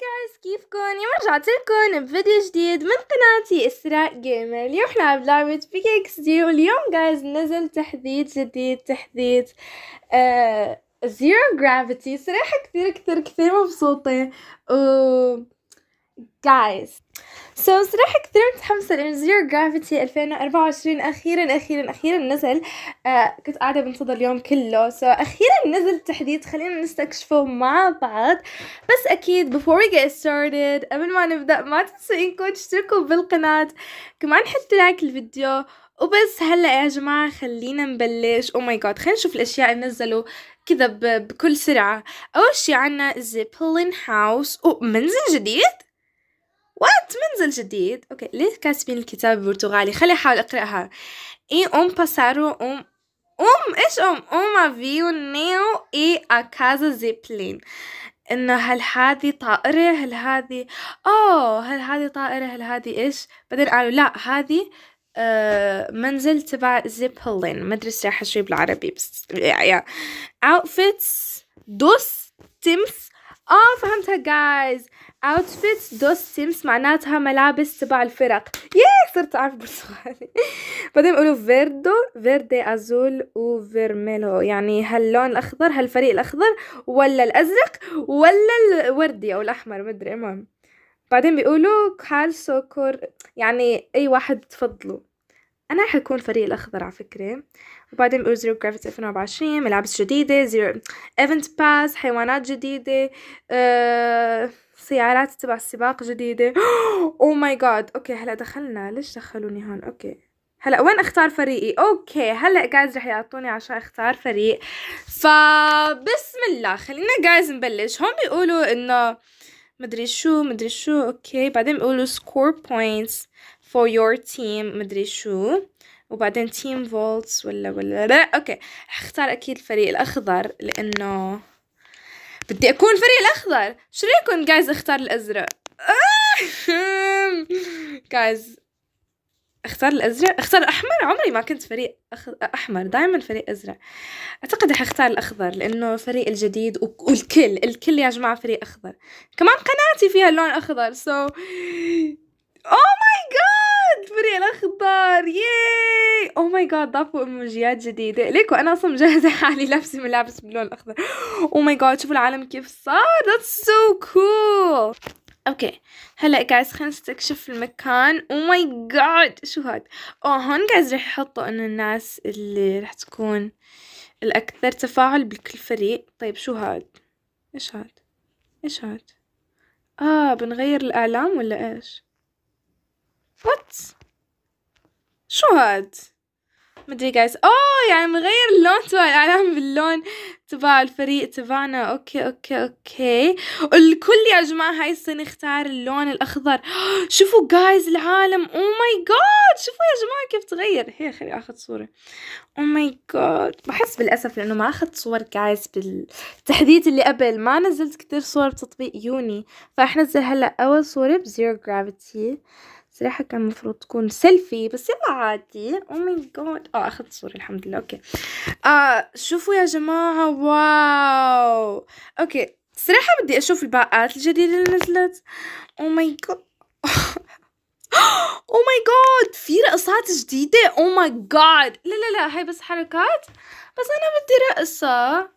جايز كيفكن يوم رجعت لكم بفيديو جديد من قناتي اسراء جيمر اليوم احنا بلعبة بيك اكس دي واليوم جايز نزل تحديد جديد تحديث آه زيرو جرافيتي صراحة كثير كثير كثير مبسوطة و جايز سو so, صراحه كثير متحمسه لان زيرو جرافيتي 2024 اخيرا اخيرا اخيرا نزل آه كنت قاعده بنتظر اليوم كله سو so, اخيرا نزل تحديث خلينا نستكشفه مع بعض بس اكيد before we get started قبل ما نبدا ما تنسوا انكم تشتركوا بالقناه كمان حطوا لايك الفيديو وبس هلا يا جماعه خلينا نبلش او ماي جاد خلينا نشوف الاشياء اللي نزلوا كذا بكل سرعه اول شي عنا زيبلين هاوس ومنزل جديد وات منزل جديد اوكي ليه كاتبين الكتاب البرتغالي خلي احاول اقراها اي ام باسارو ام ام ايش ام ام فيو نيو اي اكازا زيبلين انه هل هذه طائرة هل هذه اوه هل هذه طائرة هل هذه ايش بعدين قالوا لا هذه آه، منزل تبع زيبلين ما ادري ايش راح اشوي بالعربي بس يا يا اوتفيتس دوس تيمس اه فهمتها جايز اوتفيتس دوس سيمس معناتها ملابس تبع الفرق ياه صرت اعرف برتغالي بعدين بيقولوا فيردو فيردي ازول وفيرميلو يعني هاللون الاخضر هالفريق الاخضر ولا الازرق ولا الوردي او الاحمر مدري المهم بعدين بيقولوا كال سوكور يعني اي واحد تفضلوا انا حكون فريق الاخضر على فكره وبعدين بقول زيرو جرافيتي 2024 ملابس جديدة زيرو ايفنت باس حيوانات جديدة أه... سيارات تبع السباق جديدة او ماي جاد اوكي هلا دخلنا ليش دخلوني هون اوكي هلا وين اختار فريقي اوكي هلا جايز رح يعطوني عشان اختار فريق فبسم الله خلينا جايز نبلش هون بيقولوا انه مدري شو مدري شو اوكي بعدين بيقولوا سكور بوينتس فور يور تيم مدري شو وبعدين تيم فولتس ولا ولا لا اوكي حختار اكيد الفريق الاخضر لانه بدي اكون الفريق الاخضر شو رايكم جايز اختار الازرق جايز آه، اختار الازرق اختار الاحمر عمري ما كنت فريق أخ... احمر دائما فريق ازرق اعتقد رح اختار الاخضر لانه فريق الجديد و... والكل الكل يا جماعه فريق اخضر كمان قناتي فيها لون اخضر سو او ماي جاد فريق الاخضر ياي او ماي جاد ضافوا ايموجيات جديده ليكو انا اصلا مجهزه حالي لابسه ملابس باللون الاخضر او ماي جاد شوفوا العالم كيف صار ذاتس سو كول اوكي هلا جايز خلينا نستكشف المكان او ماي جاد شو هاد اوه oh، هون جايز رح يحطوا انه الناس اللي رح تكون الاكثر تفاعل بكل فريق طيب شو هاد ايش هاد ايش هاد اه بنغير الاعلام ولا ايش وات شو هاد مدري جايز اوه يعني مغير اللون تبع الاعلام باللون تبع الفريق تبعنا اوكي اوكي اوكي الكل يا جماعه هاي السنه اختار اللون الاخضر شوفوا جايز العالم او ماي جاد شوفوا يا جماعه كيف تغير هي خلي اخذ صوره او ماي جاد بحس بالاسف لانه ما اخذت صور جايز بالتحديث اللي قبل ما نزلت كثير صور بتطبيق يوني فرح نزل هلا اول صوره بزيرو جرافيتي صراحة كان المفروض تكون سيلفي بس يلا عادي او ماي جاد اه اخذت صورة الحمد لله اوكي آه شوفوا يا جماعة واو اوكي صراحة بدي اشوف الباقات الجديدة اللي نزلت او ماي جاد او ماي جاد في رقصات جديدة او ماي جاد لا لا لا هاي بس حركات بس انا بدي رقصة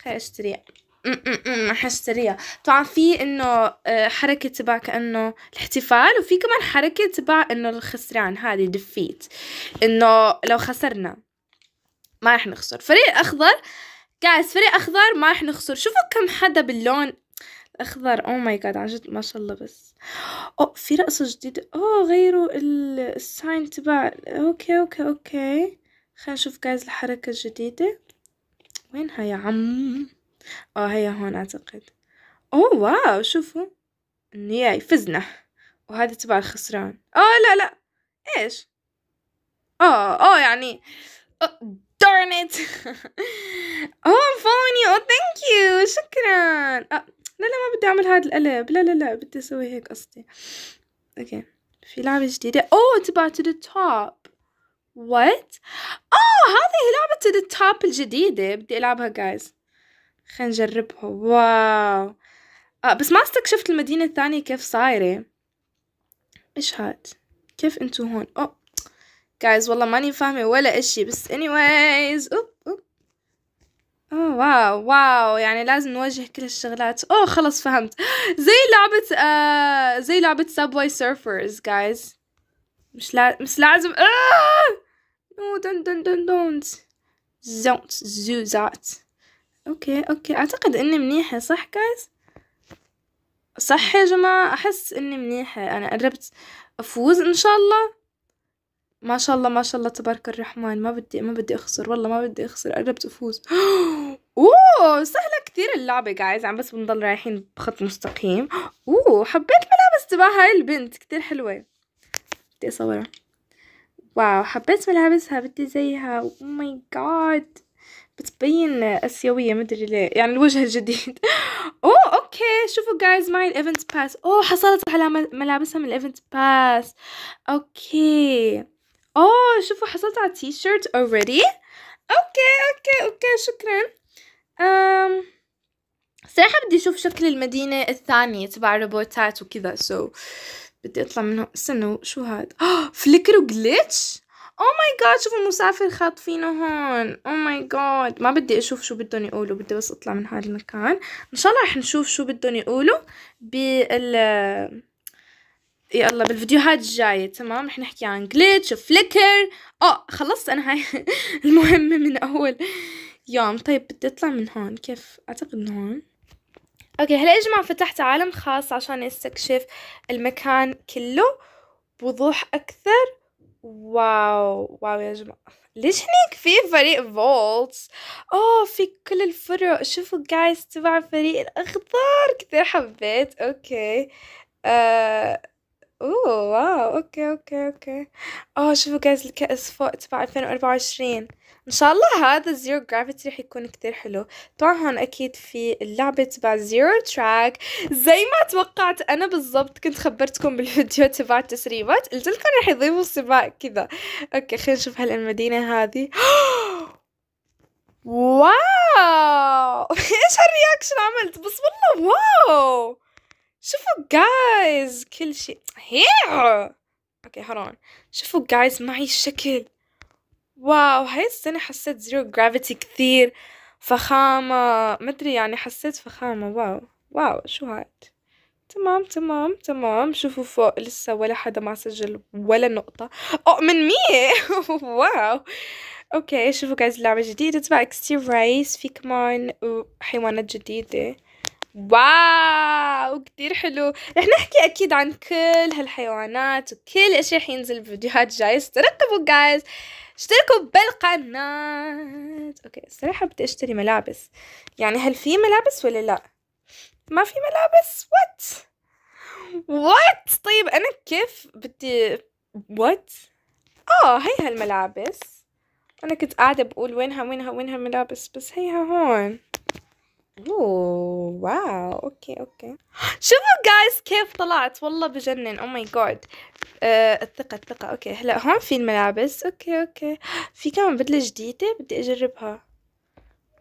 خليني اشتريها حاشتريها طبعا في انه آه، حركة تبع كأنه الاحتفال وفي كمان حركة تبع انه الخسران هذه ديفيت انه لو خسرنا ما رح نخسر فريق اخضر جايز فريق اخضر ما رح نخسر شوفوا كم حدا باللون اخضر او ماي جاد عن جد ما شاء الله بس او في رقصه جديده اوه غيروا الساين تبع اوكي اوكي اوكي خلينا نشوف جايز الحركه الجديده وينها يا عم اه هي هون أعتقد أوه واو شوفوا النياي فزنا وهذا تبع الخسران اه لا لا ايش اه اه يعني أوه. darn it oh I'm following you oh thank you شكرا آه. لا لا ما بدي اعمل هذا القلب لا لا لا بدي اسوي هيك قصدي اوكي في لعبة جديدة اوه تبع to the top what اوه هذه لعبة to the top الجديدة بدي العبها guys خلينا نجربها واو آه بس ما استكشفت المدينة الثانية كيف صايرة ايش هاد كيف انتو هون اوه جايز والله ماني فاهمة ولا اشي بس anyways اوب اوب اوه واو واو يعني لازم نوجه كل الشغلات اوه خلص فهمت زي لعبة آه زي لعبة سبواي سيرفرز جايز مش لا مش لازم آه! نو دون دون دون دونت زونت زوزات أوكي أوكي أعتقد إني منيحة صح كايز صح يا جماعة أحس إني منيحة أنا قربت أفوز إن شاء الله ما شاء الله ما شاء الله تبارك الرحمن ما بدي ما بدي أخسر والله ما بدي أخسر قربت أفوز اوه سهلة كثير اللعبة جايز عم بس بنضل رايحين بخط مستقيم اوه حبيت ملابس تبع هاي البنت كثير حلوة بدي اصورها واو حبيت ملابسها بدي زيها او ماي جاد بتبين اسيويه مدري ليه يعني الوجه الجديد اوه اوكي شوفوا جايز معي الايفنت باس اوه حصلت على ملابسها من الايفنت باس اوكي اوه شوفوا حصلت على تي شيرت اوريدي اوكي اوكي اوكي شكرا أم صراحة بدي اشوف شكل المدينة الثانية تبع الروبوتات وكذا سو so, بدي اطلع منه استنوا شو هاد فليكر وجليتش او ماي جاد شوفوا المسافر خاطفينه هون او ماي جاد ما بدي اشوف شو بدهم يقولوا بدي بس اطلع من هذا المكان ان شاء الله رح نشوف شو بدهم يقولوا بال يلا بالفيديوهات الجاية تمام رح نحكي عن جليتش وفليكر او خلصت انا هاي المهمة من اول يوم طيب بدي اطلع من هون كيف اعتقد من هون اوكي هلا يا جماعة فتحت عالم خاص عشان استكشف المكان كله بوضوح اكثر واو واو يا جماعة ليش هنيك في فريق فولتس اوه في كل الفرق شوفوا جايز تبع فريق الاخضر كثير حبيت اوكي آه أوه واو! أوكي، أوكي، أوكي. آه شوفوا جايز الكأس فوق تبع ألفين وأربعة وعشرين، إن شاء الله هذا الزيرو جرافيتي رح يكون كتير حلو، طبعا هون أكيد في اللعبة تبع زيرو تراك زي ما توقعت أنا بالضبط كنت خبرتكم بالفيديو تبع التسريبات، قلت لكم رح يضيفوا سباق كذا، أوكي خلينا نشوف هلا المدينة هذي، واو! إيش هالرياكشن عملت؟ بس والله واو! شوفوا جايز كل شيء هي اوكي هرون شوفوا جايز معي الشكل واو هاي السنة حسيت زيرو جرافيتي كثير فخامة مدري يعني حسيت فخامة واو واو شو هاد تمام تمام تمام شوفوا فوق لسه ولا حدا ما سجل ولا نقطة أؤمن مية واو اوكي شوفوا جايز لعبة جديدة تبع اكستيف رايس في كمان حيوانات جديدة واو كتير حلو رح نحكي اكيد عن كل هالحيوانات وكل اشي رح ينزل بفيديوهات جاي استرقبوا جايز اشتركوا بالقناة اوكي الصراحة بدي اشتري ملابس يعني هل في ملابس ولا لا ما في ملابس وات وات طيب انا كيف بدي وات اه هي هالملابس انا كنت قاعدة بقول وينها وينها وينها ملابس بس هيها هون اوه واو اوكي اوكي شوفوا جايز كيف طلعت والله بجنن او ماي جاد الثقة الثقة اوكي هلا هون في الملابس اوكي اوكي في كمان بدلة جديدة بدي اجربها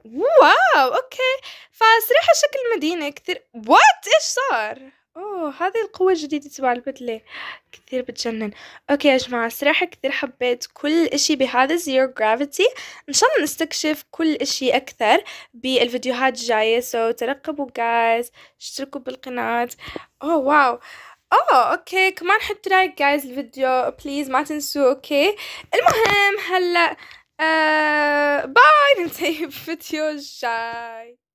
واو اوكي فسريحة شكل مدينة كثير وات ايش صار اوه هذه القوة الجديدة تبع البدلة كثير بتجنن اوكي يا جماعة صراحة كثير حبيت كل اشي بهذا زيرو جرافيتي ان شاء الله نستكشف كل اشي اكثر بالفيديوهات الجاية سو so, ترقبوا جايز اشتركوا بالقناة اوه واو اوه اوكي كمان حطوا لايك جايز الفيديو بليز ما تنسوا اوكي المهم هلا آه باي ننتهي بفيديو الجاي